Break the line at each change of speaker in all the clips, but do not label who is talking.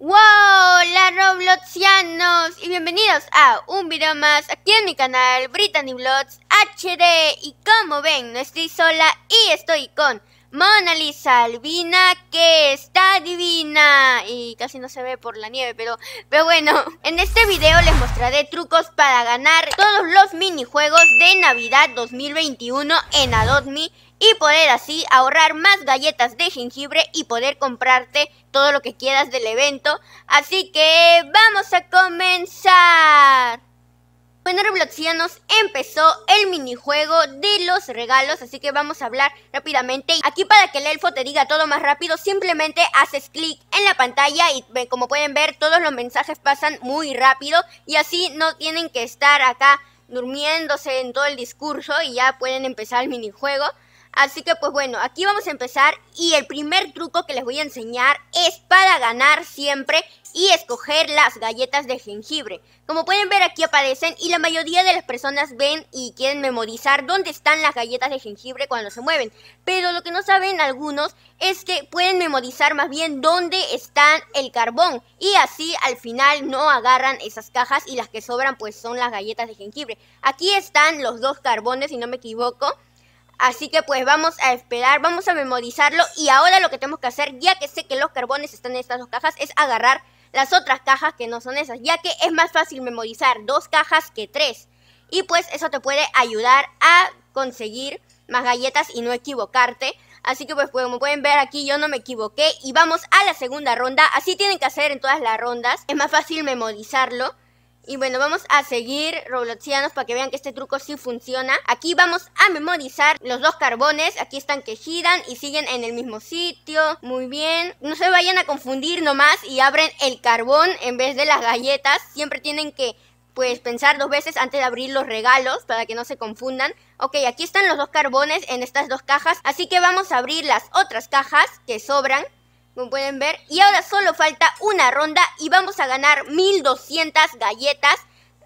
¡Wow! ¡La Robloxianos! Y bienvenidos a un video más aquí en mi canal Brittany Blots HD Y como ven, no estoy sola y estoy con Mona Lisa albina que está divina y casi no se ve por la nieve, pero bueno, en este video les mostraré trucos para ganar todos los minijuegos de Navidad 2021 en Adobe y poder así ahorrar más galletas de jengibre y poder comprarte todo lo que quieras del evento. Así que vamos a comenzar. Bueno, nos empezó el minijuego de los regalos, así que vamos a hablar rápidamente. Aquí para que el elfo te diga todo más rápido, simplemente haces clic en la pantalla y como pueden ver, todos los mensajes pasan muy rápido y así no tienen que estar acá durmiéndose en todo el discurso y ya pueden empezar el minijuego. Así que pues bueno, aquí vamos a empezar y el primer truco que les voy a enseñar es para ganar siempre y escoger las galletas de jengibre. Como pueden ver aquí aparecen y la mayoría de las personas ven y quieren memorizar dónde están las galletas de jengibre cuando se mueven. Pero lo que no saben algunos es que pueden memorizar más bien dónde están el carbón y así al final no agarran esas cajas y las que sobran pues son las galletas de jengibre. Aquí están los dos carbones si no me equivoco. Así que pues vamos a esperar, vamos a memorizarlo y ahora lo que tenemos que hacer, ya que sé que los carbones están en estas dos cajas, es agarrar las otras cajas que no son esas, ya que es más fácil memorizar dos cajas que tres. Y pues eso te puede ayudar a conseguir más galletas y no equivocarte. Así que pues como pueden ver aquí yo no me equivoqué y vamos a la segunda ronda. Así tienen que hacer en todas las rondas. Es más fácil memorizarlo. Y bueno, vamos a seguir Robloxianos para que vean que este truco sí funciona. Aquí vamos a memorizar los dos carbones. Aquí están que giran y siguen en el mismo sitio. Muy bien. No se vayan a confundir nomás y abren el carbón en vez de las galletas. Siempre tienen que pues pensar dos veces antes de abrir los regalos para que no se confundan. Ok, aquí están los dos carbones en estas dos cajas. Así que vamos a abrir las otras cajas que sobran como pueden ver. Y ahora solo falta una ronda y vamos a ganar 1200 galletas,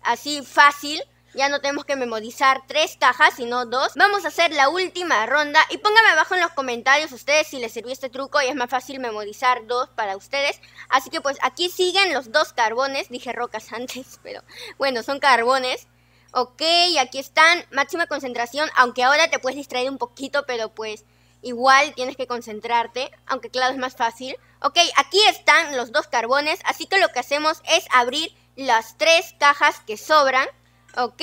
así fácil. Ya no tenemos que memorizar tres cajas, sino dos. Vamos a hacer la última ronda. Y pónganme abajo en los comentarios ustedes si les sirvió este truco y es más fácil memorizar dos para ustedes. Así que pues aquí siguen los dos carbones. Dije rocas antes, pero bueno, son carbones. Ok, aquí están. Máxima concentración, aunque ahora te puedes distraer un poquito, pero pues igual tienes que concentrarte, aunque claro es más fácil. Ok, aquí están los dos carbones, así que lo que hacemos es abrir las tres cajas que sobran, ok,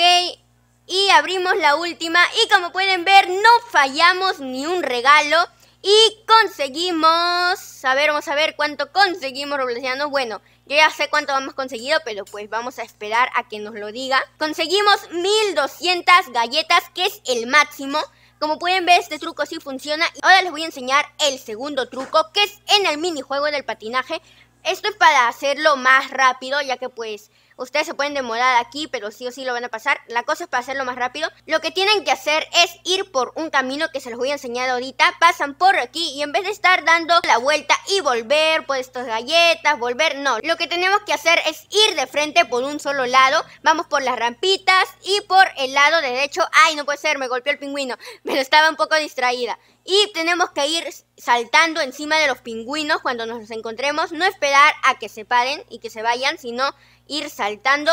y abrimos la última y como pueden ver no fallamos ni un regalo y conseguimos, a ver, vamos a ver cuánto conseguimos Roblesiano, bueno, yo ya sé cuánto hemos conseguido, pero pues vamos a esperar a que nos lo diga. Conseguimos 1200 galletas, que es el máximo, como pueden ver, este truco sí funciona. y Ahora les voy a enseñar el segundo truco, que es en el minijuego del patinaje, esto es para hacerlo más rápido, ya que pues ustedes se pueden demorar aquí, pero sí o sí lo van a pasar. La cosa es para hacerlo más rápido. Lo que tienen que hacer es ir por un camino que se los voy a enseñar ahorita. Pasan por aquí y en vez de estar dando la vuelta y volver por estas galletas, volver, no. Lo que tenemos que hacer es ir de frente por un solo lado. Vamos por las rampitas y por el lado derecho. Ay, no puede ser, me golpeó el pingüino. me estaba un poco distraída. Y tenemos que ir saltando encima de los pingüinos cuando nos encontremos. No esperar a que se paren y que se vayan, sino ir saltando.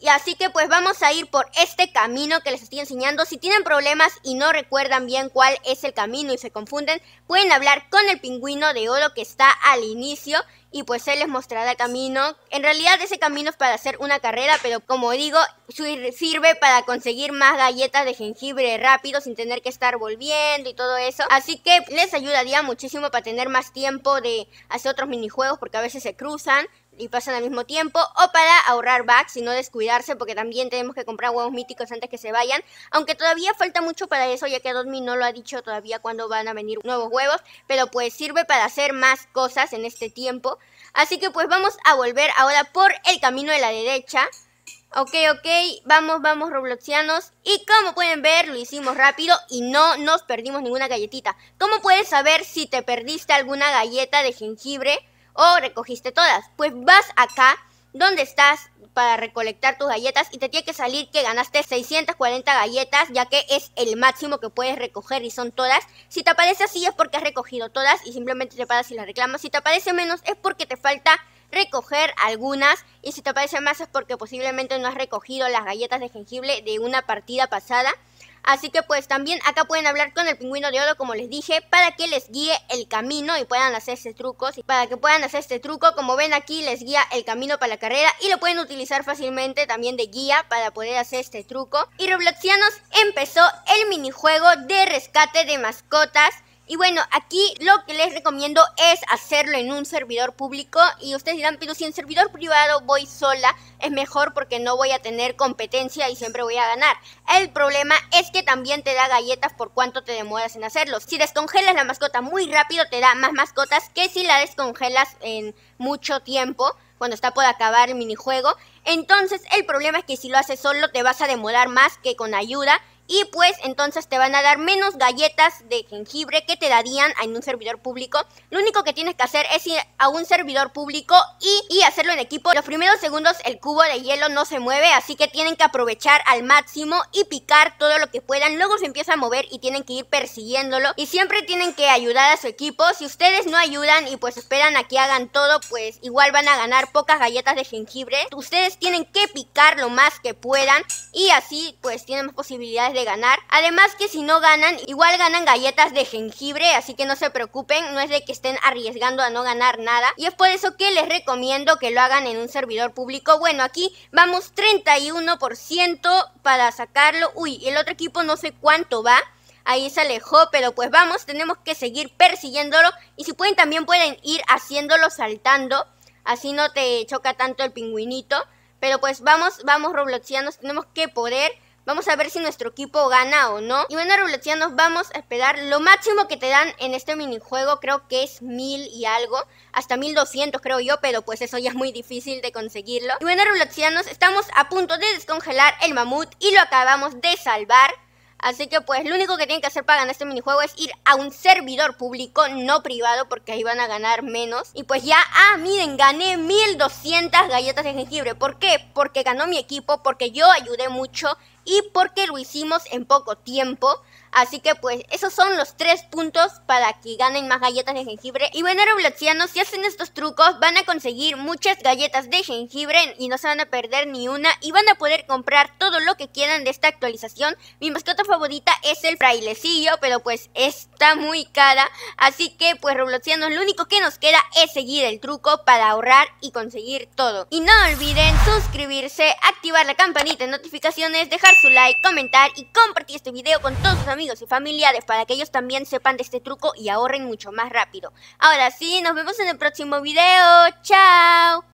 Y así que pues vamos a ir por este camino que les estoy enseñando. Si tienen problemas y no recuerdan bien cuál es el camino y se confunden, pueden hablar con el pingüino de oro que está al inicio y pues él les mostrará el camino. En realidad ese camino es para hacer una carrera, pero como digo, sirve para conseguir más galletas de jengibre rápido sin tener que estar volviendo y todo eso. Así que les ayudaría muchísimo para tener más tiempo de hacer otros minijuegos porque a veces se cruzan y pasan al mismo tiempo, o para ahorrar bugs y no descuidarse, porque también tenemos que comprar huevos míticos antes que se vayan. Aunque todavía falta mucho para eso, ya que Dodmi no lo ha dicho todavía cuando van a venir nuevos huevos, pero pues sirve para hacer más cosas en este tiempo. Así que pues vamos a volver ahora por el camino de la derecha. Ok, ok, vamos, vamos robloxianos. Y como pueden ver, lo hicimos rápido y no nos perdimos ninguna galletita. ¿Cómo puedes saber si te perdiste alguna galleta de jengibre o recogiste todas? Pues vas acá, donde estás, para recolectar tus galletas y te tiene que salir que ganaste 640 galletas, ya que es el máximo que puedes recoger y son todas. Si te aparece así es porque has recogido todas y simplemente te paras y las reclamas. Si te aparece menos es porque te falta recoger algunas y si te aparece más es porque posiblemente no has recogido las galletas de jengibre de una partida pasada. Así que pues también acá pueden hablar con el pingüino de oro como les dije para que les guíe el camino y puedan hacer este truco. Para que puedan hacer este truco como ven aquí les guía el camino para la carrera y lo pueden utilizar fácilmente también de guía para poder hacer este truco. Y Robloxianos empezó el minijuego de rescate de mascotas y bueno, aquí lo que les recomiendo es hacerlo en un servidor público y ustedes dirán, pero si en servidor privado voy sola, es mejor porque no voy a tener competencia y siempre voy a ganar. El problema es que también te da galletas por cuánto te demoras en hacerlo. Si descongelas la mascota muy rápido te da más mascotas que si la descongelas en mucho tiempo cuando está por acabar el minijuego. Entonces el problema es que si lo haces solo te vas a demorar más que con ayuda y pues entonces te van a dar menos galletas de jengibre que te darían en un servidor público. Lo único que tienes que hacer es ir a un servidor público y, hacerlo en equipo. Los primeros segundos el cubo de hielo no se mueve, así que tienen que aprovechar al máximo y picar todo lo que puedan. Luego se empieza a mover y tienen que ir persiguiéndolo. Y siempre tienen que ayudar a su equipo. Si ustedes no ayudan y pues esperan a que hagan todo, pues igual van a ganar pocas galletas de jengibre. Ustedes tienen que picar lo más que puedan y así pues tienen más posibilidades de ganar. Además que si no ganan, igual ganan galletas de jengibre, así que no se preocupen, no es de que estén arriesgando a no ganar nada. Y es por eso que les recomiendo que lo hagan en un servidor público. Bueno, aquí vamos 31% para sacarlo. Uy, el otro equipo no sé cuánto va ahí se alejó, pero pues vamos, tenemos que seguir persiguiéndolo y si pueden también pueden ir haciéndolo saltando, así no te choca tanto el pingüinito, pero pues vamos, vamos robloxianos, tenemos que poder Vamos a ver si nuestro equipo gana o no. Y bueno, nos vamos a esperar. Lo máximo que te dan en este minijuego creo que es mil y algo. Hasta 1200 creo yo, pero pues eso ya es muy difícil de conseguirlo. Y bueno, nos estamos a punto de descongelar el mamut y lo acabamos de salvar. Así que pues lo único que tienen que hacer para ganar este minijuego es ir a un servidor público, no privado, porque ahí van a ganar menos. Y pues ya, ah, miren, gané 1200 galletas de jengibre. ¿Por qué? Porque ganó mi equipo, porque yo ayudé mucho y porque lo hicimos en poco tiempo. Así que pues esos son los tres puntos para que ganen más galletas de jengibre. Y bueno, Robloxianos, si hacen estos trucos van a conseguir muchas galletas de jengibre y no se van a perder ni una. Y van a poder comprar todo lo que quieran de esta actualización. Mi mascota favorita es el frailecillo, pero pues está muy cara. Así que pues Robloxianos, lo único que nos queda es seguir el truco para ahorrar y conseguir todo. Y no olviden suscribirse, activar la campanita de notificaciones, dejar su like, comentar y compartir este video con todos sus amigos amigos y familiares para que ellos también sepan de este truco y ahorren mucho más rápido. Ahora sí, nos vemos en el próximo video. ¡Chao!